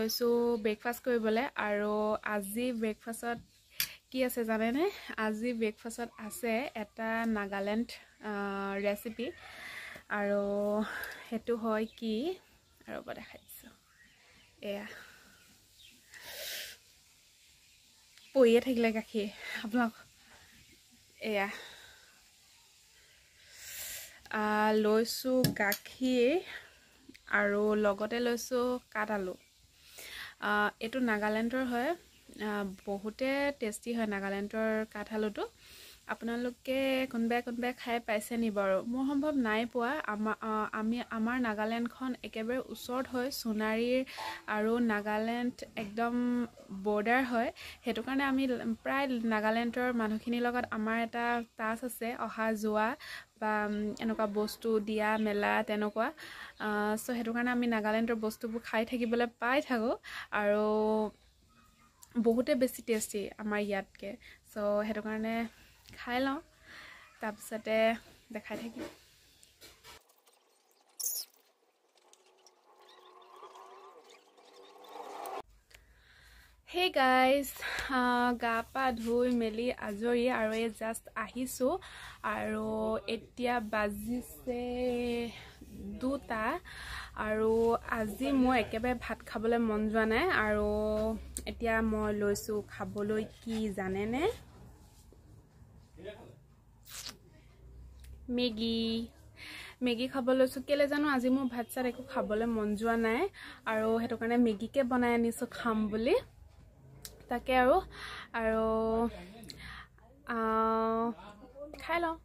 লৈছোঁ ব্ৰেকফাষ্ট কৰিবলৈ আৰু আজি ব্ৰেকফাষ্টত কি আছে জানেনে আজি ব্ৰেকফাষ্টত আছে এটা নাগালেণ্ড ৰেচিপি আৰু সেইটো হয় কি ৰ'ব দেখাই দিছোঁ এয়া পৰিয়ে থাকিলে গাখীৰ আপোনালোক এয়া লৈছোঁ গাখীৰ আৰু লগতে লৈছোঁ কাঠ আলু এইটো নাগালেণ্ডৰ হয় বহুতে টেষ্টি হয় নাগালেণ্ডৰ কাঠ আলুটো আপোনালোকে কোনোবাই কোনোবাই খাই পাইছে নি বাৰু মোৰ সম্ভৱ নাই পোৱা আমাৰ আমি আমাৰ নাগালেণ্ডখন একেবাৰে ওচৰত হয় সোণাৰীৰ আৰু নাগালেণ্ড একদম বৰ্ডাৰ হয় সেইটো কাৰণে আমি প্ৰায় নাগালেণ্ডৰ মানুহখিনিৰ লগত আমাৰ এটা টাচ আছে অহা যোৱা বা এনেকুৱা বস্তু দিয়া মেলা তেনেকুৱা চ' সেইটো কাৰণে আমি নাগালেণ্ডৰ বস্তুবোৰ খাই থাকিবলৈ পাই থাকোঁ আৰু বহুতে বেছি টেষ্টি আমাৰ ইয়াতকৈ চ' সেইটো কাৰণে খাই লওঁ তাৰপিছতে দেখাই থাকিম সেই গাইজ গা পা ধুই মেলি আজৰি আৰু এই জাষ্ট আহিছোঁ আৰু এতিয়া বাজিছে দুটা আৰু আজি মই একেবাৰে ভাত খাবলৈ মন যোৱা নাই আৰু এতিয়া মই লৈছোঁ খাবলৈ কি জানেনে মেগী মেগী খাব লৈছোঁ কেলৈ জানো আজি মোৰ ভাত চাত একো খাবলৈ মন যোৱা নাই আৰু সেইটো কাৰণে মেগীকে বনাই আনিছোঁ খাম বুলি তাকে আৰু আৰু খাই লওঁ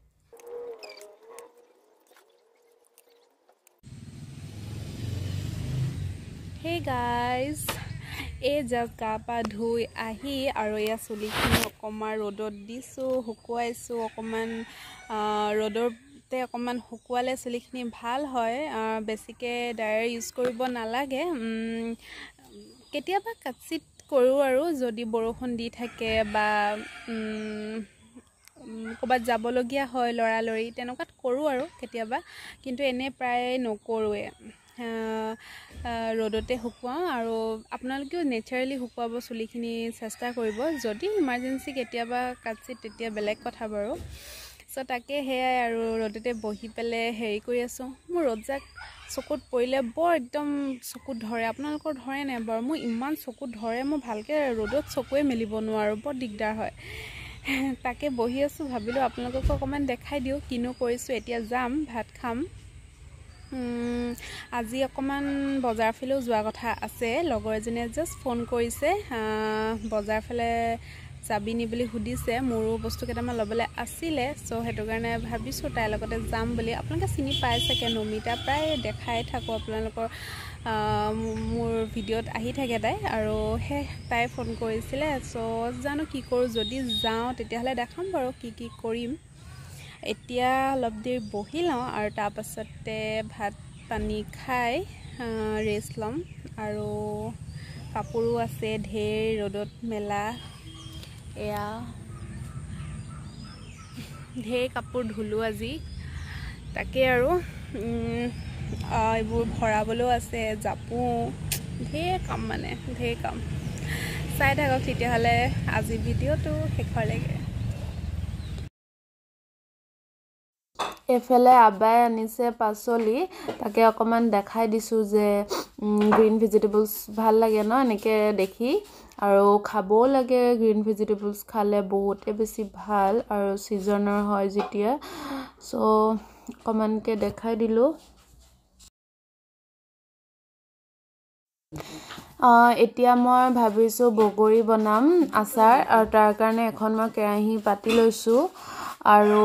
হে গাইজ এই গা পা ধুই আহি আৰু এয়া চুলিখিনি অকণমান ৰ'দত দিছোঁ শুকুৱাইছোঁ অকণমান ৰ'দতে অকণমান শুকুৱালে চুলিখিনি ভাল হয় বেছিকৈ ডায়েৰ ইউজ কৰিব নালাগে কেতিয়াবা কাচিত কৰোঁ আৰু যদি বৰষুণ দি থাকে বা ক'ৰবাত যাবলগীয়া হয় লৰালৰি তেনেকুৱাত কৰোঁ আৰু কেতিয়াবা কিন্তু এনে প্ৰায় নকৰোঁৱে ৰ'দতে শুকুৱাওঁ আৰু আপোনালোকেও নেচাৰেলি শুকুৱাব চুলিখিনি চেষ্টা কৰিব যদি ইমাৰ্জেঞ্চি কেতিয়াবা কাটছিট তেতিয়া বেলেগ কথা বাৰু চ' তাকে সেয়াই আৰু ৰ'দতে বহি পেলাই হেৰি কৰি আছোঁ মোৰ ৰ'দজাক চকুত পৰিলে বৰ একদম চকুত ধৰে আপোনালোকৰ ধৰে নাই বাৰু মোৰ ইমান চকুত ধৰে মোৰ ভালকৈ ৰ'দত চকুৱে মেলিব নোৱাৰোঁ বৰ দিগদাৰ হয় তাকে বহি আছোঁ ভাবিলোঁ আপোনালোককো অকণমান দেখাই দিওঁ কিনো কৰিছোঁ এতিয়া যাম ভাত খাম আজি অকণমান বজাৰ ফালেও যোৱা কথা আছে লগৰ এজনীয়ে জাষ্ট ফোন কৰিছে বজাৰ ফালে যাবিনি বুলি সুধিছে মোৰো বস্তু কেইটামান ল'বলৈ আছিলে চ' সেইটো কাৰণে ভাবিছোঁ তাইৰ লগতে যাম বুলি আপোনালোকে চিনি পাই চাগে নমিতা প্ৰায় দেখাই থাকোঁ আপোনালোকৰ মোৰ ভিডিঅ'ত আহি থাকে তাই আৰু সেই তাই ফোন কৰিছিলে চ' জানো কি কৰোঁ যদি যাওঁ তেতিয়াহ'লে দেখাম বাৰু কি কি কৰিম এতিয়া অলপ দেৰি বহি লওঁ আৰু তাৰপাছতে ভাত পানী খাই ৰেষ্ট ল'ম আৰু কাপোৰো আছে ধেৰ ৰ'দত মেলা এয়া ঢেৰ কাপোৰ ধুলোঁ আজি তাকে আৰু এইবোৰ ভৰাবলৈও আছে জাপো ঢেৰ কাম মানে ঢেৰ কাম চাই থাকক তেতিয়াহ'লে আজি ভিডিঅ'টো শেষলৈকে এইফালে আবাই আনিছে পাচলি তাকে অকণমান দেখাই দিছোঁ যে গ্ৰীণ ভেজিটেবলছ ভাল লাগে ন এনেকৈ দেখি আৰু খাবও লাগে গ্ৰীণ ভেজিটেবলছ খালে বহুতেই বেছি ভাল আৰু ছিজনৰ হয় যেতিয়া চ' অকণমানকৈ দেখাই দিলোঁ এতিয়া মই ভাবিছোঁ বগৰী বনাম আচাৰ আৰু তাৰ কাৰণে এখন মই কেৰাহী পাতি লৈছোঁ আৰু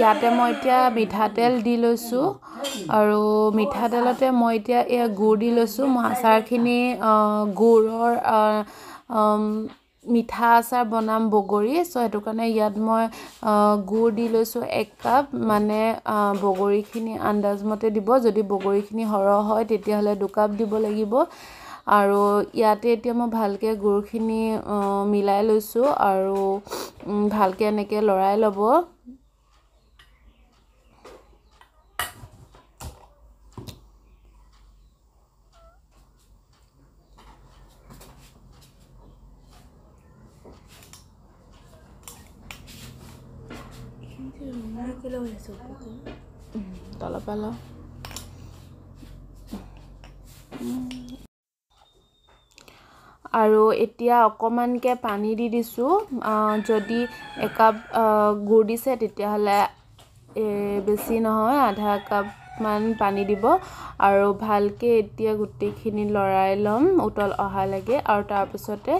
ইয়াতে মই এতিয়া মিঠাতেল দি লৈছোঁ আৰু মিঠাতেলতে মই এতিয়া এয়া গুড় দি লৈছোঁ মই আচাৰখিনি গুড়ৰ মিঠা আচাৰ বনাম বগৰী চ' সেইটো কাৰণে ইয়াত মই গুড় দি লৈছোঁ এক কাপ মানে বগৰীখিনি আন্দাজমতে দিব যদি বগৰীখিনি সৰহ হয় তেতিয়াহ'লে দুকাপ দিব লাগিব আৰু ইয়াতে এতিয়া মই ভালকৈ গুড়খিনি মিলাই লৈছোঁ আৰু ভালকে এনেকে লৰাই ল'ব তলৰ পৰা ল আৰু এতিয়া অকণমানকৈ পানী দি দিছোঁ যদি একাপ গুড় দিছে তেতিয়াহ'লে বেছি নহয় আধা একাপমান পানী দিব আৰু ভালকৈ এতিয়া গোটেইখিনি লৰাই ল'ম উতল অহালৈকে আৰু তাৰপিছতে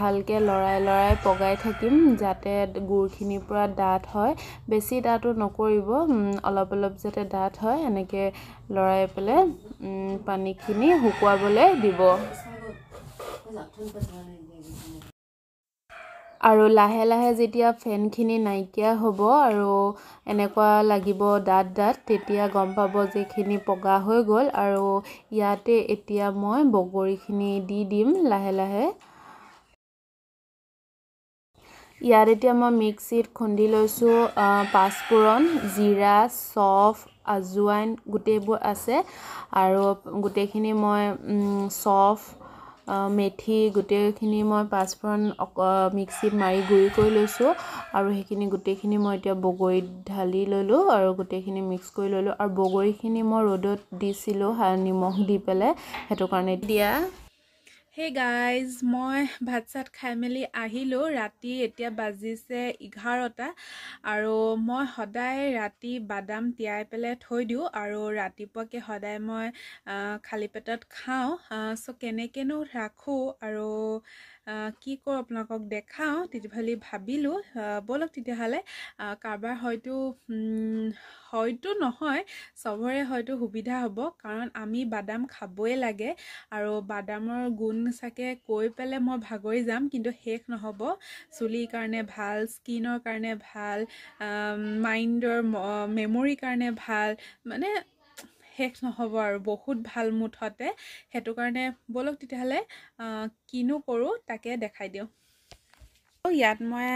ভালকৈ লৰাই লৰাই পগাই থাকিম যাতে গুড়খিনিৰ পৰা ডাঠ হয় বেছি ডাঠো নকৰিব অলপ অলপ যাতে ডাঠ হয় এনেকৈ লৰাই পেলাই পানীখিনি শুকুৱাবলৈ দিব আৰু লাহে লাহে যেতিয়া ফেনখিনি নাইকিয়া হ'ব আৰু এনেকুৱা লাগিব দাঁত দাঁত তেতিয়া গম পাব যেখিনি পগা হৈ গ'ল আৰু ইয়াতে এতিয়া মই বগৰীখিনি দি দিম লাহে লাহে ইয়াত এতিয়া মই মিক্সিত খুন্দি লৈছোঁ পাঁচফোৰণ জিৰা চফ আজোৱাইন গোটেইবোৰ আছে আৰু গোটেইখিনি মই চফ মেথি গোটেইখিনি মই পাঁচফোৰণ অক মিক্সিত মাৰি গুড়ি কৰি লৈছোঁ আৰু সেইখিনি গোটেইখিনি মই এতিয়া বগৰীত ঢালি ল'লোঁ আৰু গোটেইখিনি মিক্স কৰি ল'লোঁ আৰু বগৰীখিনি মই ৰ'দত দিছিলোঁ নিমখ দি পেলাই সেইটো কাৰণে দিয়া হে গাইজ মই ভাত চাত খাই মেলি আহিলোঁ ৰাতি এতিয়া বাজিছে এঘাৰটা আৰু মই সদায় ৰাতি বাদাম তিয়াই পেলাই থৈ দিওঁ আৰু ৰাতিপুৱাকে সদায় মই খালী পেটত খাওঁ চ' কেনেকৈনো ৰাখোঁ আৰু কি কওঁ আপোনালোকক দেখাওঁ তেতিয়াহ'লে ভাবিলোঁ ব'লক তেতিয়াহ'লে কাৰোবাৰ হয়তো হয়তো নহয় চবৰে হয়তো সুবিধা হ'ব কাৰণ আমি বাদাম খাবই লাগে আৰু বাদামৰ গুণ চাগে কৈ পেলাই মই ভাগৰি যাম কিন্তু শেষ নহ'ব চুলিৰ কাৰণে ভাল স্কিনৰ কাৰণে ভাল মাইণ্ডৰ মেমৰীৰ কাৰণে ভাল মানে শেষ নহ'ব আৰু বহুত ভাল মুঠতে সেইটো কাৰণে ব'লক তেতিয়াহ'লে কিনো কৰোঁ তাকে দেখাই দিওঁ ইয়াত মই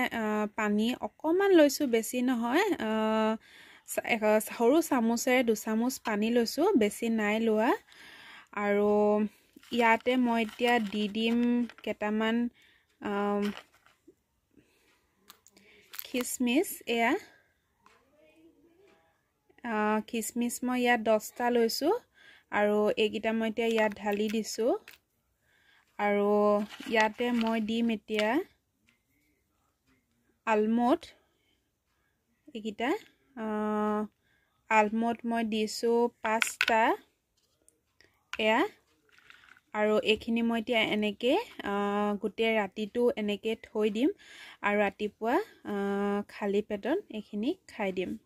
পানী অকণমান লৈছোঁ বেছি নহয় সৰু চামুচেৰে দুচামুচ পানী লৈছোঁ বেছি নাই লোৱা আৰু ইয়াতে মই এতিয়া দি দিম কেইটামান খিচমিচ এয়া খিচমিচ মই ইয়াত দহটা লৈছোঁ আৰু এইকেইটা মই এতিয়া ইয়াত ঢালি দিছোঁ আৰু ইয়াতে মই দিম এতিয়া আলমদ এইকেইটা আলমদ মই দিছোঁ পাঁচটা এয়া আৰু এইখিনি মই এতিয়া এনেকৈ গোটেই ৰাতিটো এনেকৈ থৈ দিম আৰু ৰাতিপুৱা খালী পেটত এইখিনি খাই দিম